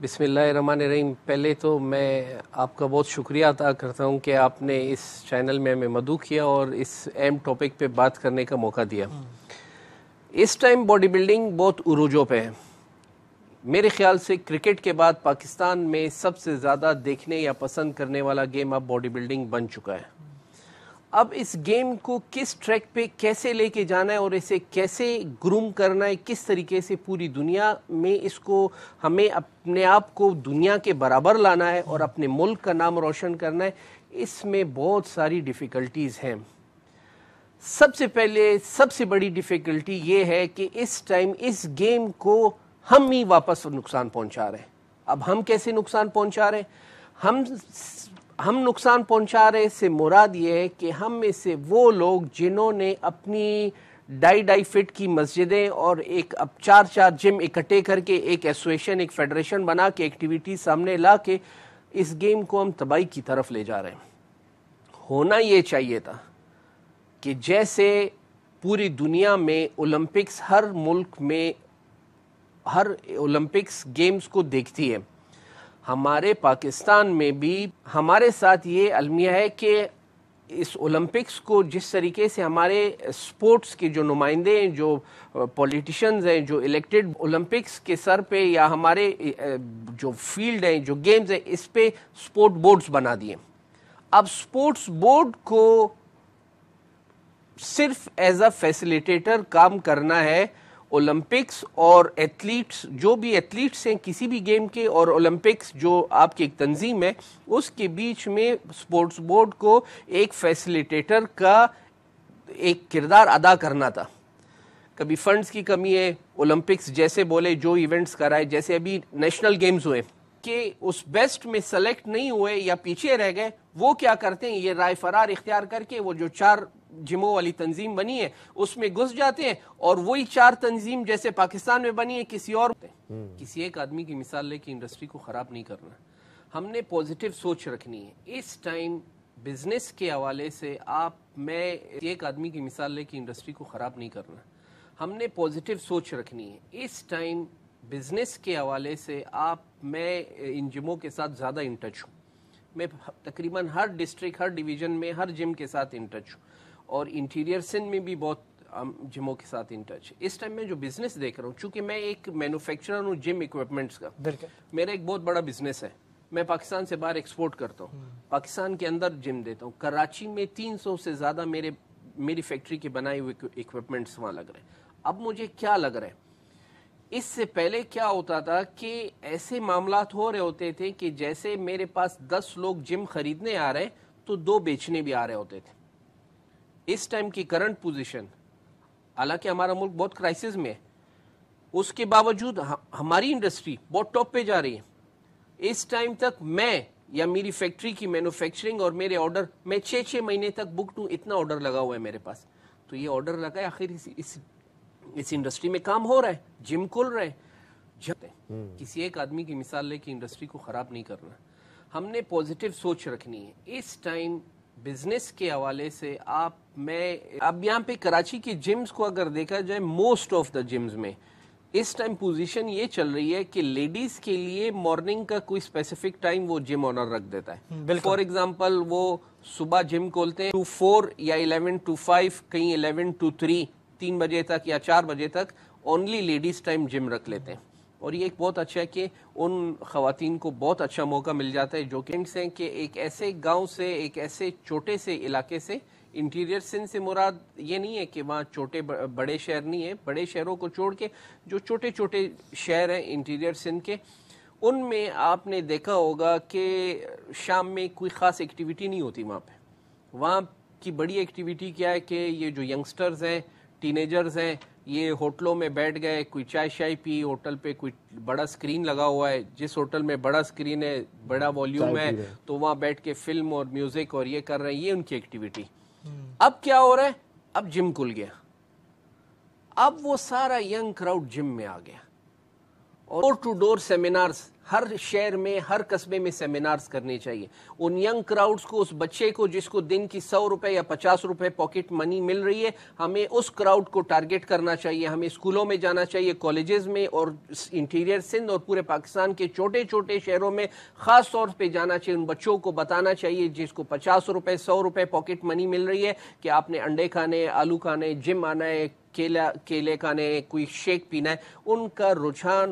बिसमीम पहले तो मैं आपका बहुत शुक्रिया अदा करता हूँ कि आपने इस चैनल में हमें मदू किया और इस एम टॉपिक पे बात करने का मौका दिया इस टाइम बॉडी बिल्डिंग बहुत उरूजों पे है मेरे ख्याल से क्रिकेट के बाद पाकिस्तान में सबसे ज़्यादा देखने या पसंद करने वाला गेम अब बॉडी बिल्डिंग बन चुका है अब इस गेम को किस ट्रैक पे कैसे लेके जाना है और इसे कैसे ग्रूम करना है किस तरीके से पूरी दुनिया में इसको हमें अपने आप को दुनिया के बराबर लाना है और अपने मुल्क का नाम रोशन करना है इसमें बहुत सारी डिफ़िकल्टीज़ हैं सबसे पहले सबसे बड़ी डिफ़िकल्टी ये है कि इस टाइम इस गेम को हम ही वापस नुकसान पहुंचा रहे हैं अब हम कैसे नुकसान पहुंचा रहे हैं हम हम नुकसान पहुंचा रहे से मुराद ये है कि हम में से वो लोग जिन्होंने अपनी डाई डाई फिट की मस्जिदें और एक अब चार चार जिम इकट्ठे करके एक एसोसिएशन एक फेडरेशन बना के एक्टिविटी सामने ला के इस गेम को हम तबाही की तरफ ले जा रहे हैं होना ये चाहिए था कि जैसे पूरी दुनिया में ओलंपिक्स हर मुल्क में हर ओलंपिक्स गेम्स को देखती है हमारे पाकिस्तान में भी हमारे साथ ये अलमिया है कि इस ओलंपिक्स को जिस तरीके से हमारे स्पोर्ट्स के जो नुमाइंदे हैं जो पॉलिटिशियंस हैं जो इलेक्टेड ओलंपिक्स के सर पे या हमारे जो फील्ड हैं जो गेम्स हैं इस पे स्पोर्ट बोर्ड्स बना दिए अब स्पोर्ट्स बोर्ड को सिर्फ एज अ फैसिलिटेटर काम करना है ओलंपिक्स और एथलीट्स जो भी एथलीट्स हैं किसी भी गेम के और ओलंपिक्स जो आपकी एक तंजीम है उसके बीच में स्पोर्ट्स बोर्ड को एक फैसिलिटेटर का एक किरदार अदा करना था कभी फंड्स की कमी है ओलंपिक्स जैसे बोले जो इवेंट्स कराए जैसे अभी नेशनल गेम्स हुए के उस बेस्ट में सेलेक्ट नहीं हुए या पीछे रह गए वो क्या करते हैं ये राय फरार इख्तियार करके वो जो चार जिमो वाली तंजीम बनी है उसमें घुस जाते हैं और वही चार तंजीम जैसे पाकिस्तान में बनी है किसी और हम्म। किसी एक आदमी की मिसाल लेके इंडस्ट्री को ख़राब नहीं करना हमने पॉजिटिव सोच रखनी है इस टाइम बिजनेस के हवाले से आप मैं एक आदमी की मिसाल लेके इंडस्ट्री को ख़राब नहीं करना हमने पॉजिटिव सोच रखनी है इस टाइम बिजनेस के हवाले से आप मैं इन जिमों के साथ ज़्यादा इन टच हूँ मैं तकरीबन हर डिस्ट्रिक्ट हर डिवीज़न में हर जिम के साथ इन टच हूँ और इंटीरियर सिंध में भी बहुत जिमों के साथ इन टच इस टाइम मैं जो बिजनेस देख रहा हूँ चूंकि मैं एक मैन्युफैक्चरर हूँ जिम इक्विपमेंट्स का मेरा एक बहुत बड़ा बिजनेस है मैं पाकिस्तान से बाहर एक्सपोर्ट करता हूँ हम्म। पाकिस्तान के अंदर जिम देता हूँ कराची में तीन से ज़्यादा मेरे मेरी फैक्ट्री के बनाए हुए इक्विपमेंट्स वहाँ लग रहे हैं अब मुझे क्या लग रहा है इससे पहले क्या होता था कि ऐसे मामला हो रहे होते थे कि जैसे मेरे पास दस लोग जिम खरीदने आ रहे तो दो बेचने भी आ रहे होते थे इस टाइम की करंट पोजीशन हालांकि हमारा मुल्क बहुत क्राइसिस में है उसके बावजूद हमारी इंडस्ट्री बहुत टॉप पे जा रही है इस टाइम तक मैं या मेरी फैक्ट्री की मैन्युफैक्चरिंग और मेरे ऑर्डर मैं छः छः महीने तक बुक टू इतना ऑर्डर लगा हुआ है मेरे पास तो ये ऑर्डर लगा आखिर इस, इस इस इंडस्ट्री में काम हो रहा है जिम खुल रहे हैं किसी एक आदमी की मिसाल लेके इंडस्ट्री को खराब नहीं करना हमने पॉजिटिव सोच रखनी है इस टाइम बिजनेस के हवाले से आप मैं अब यहाँ पे कराची के जिम्स को अगर देखा जाए मोस्ट ऑफ द जिम्स में इस टाइम पोजीशन ये चल रही है कि लेडीज के लिए मॉर्निंग का कोई स्पेसिफिक टाइम वो जिम ऑनर रख देता है फॉर एग्जाम्पल हम्म, वो सुबह जिम खोलते हैं टू फोर या इलेवन टू फाइव कहीं इलेवन टू थ्री तीन बजे तक या चार बजे तक ओनली लेडीज़ टाइम जिम रख लेते हैं और ये एक बहुत अच्छा है कि उन खातन को बहुत अच्छा मौका मिल जाता है जो किड्स हैं कि एक ऐसे गांव से एक ऐसे छोटे से इलाके से इंटीरियर सिंध से मुराद ये नहीं है कि वहाँ छोटे बड़े शहर नहीं है बड़े शहरों को छोड़ के जो छोटे छोटे शहर हैं इंटीरियर सिंध के उनमें आपने देखा होगा कि शाम में कोई ख़ास एक्टिविटी नहीं होती वहाँ पर वहाँ की बड़ी एक्टिविटी क्या है कि ये जो यंगस्टर्स हैं टीनेजर्स हैं ये होटलों में बैठ गए कोई चाय शाय पी होटल पे कोई बड़ा स्क्रीन लगा हुआ है जिस होटल में बड़ा स्क्रीन है बड़ा वॉल्यूम है तो वहाँ बैठ के फिल्म और म्यूजिक और ये कर रहे हैं ये उनकी एक्टिविटी हम्म। अब क्या हो रहा है अब जिम खुल गया अब वो सारा यंग क्राउड जिम में आ गया और डोर टू डोर सेमिनार्स हर शहर में हर कस्बे में सेमिनार्स करने चाहिए उन यंग क्राउड्स को उस बच्चे को जिसको दिन की सौ रुपए या पचास रुपए पॉकेट मनी मिल रही है हमें उस क्राउड को टारगेट करना चाहिए हमें स्कूलों में जाना चाहिए कॉलेजेस में और इंटीरियर सिंध और पूरे पाकिस्तान के छोटे छोटे शहरों में खास तौर पर जाना चाहिए उन बच्चों को बताना चाहिए जिसको पचास रुपए सौ रुपए पॉकेट मनी मिल रही है कि आपने अंडे खाने आलू खाने जिम आना है केला केले खाने कोई शेक पीना है उनका रुझान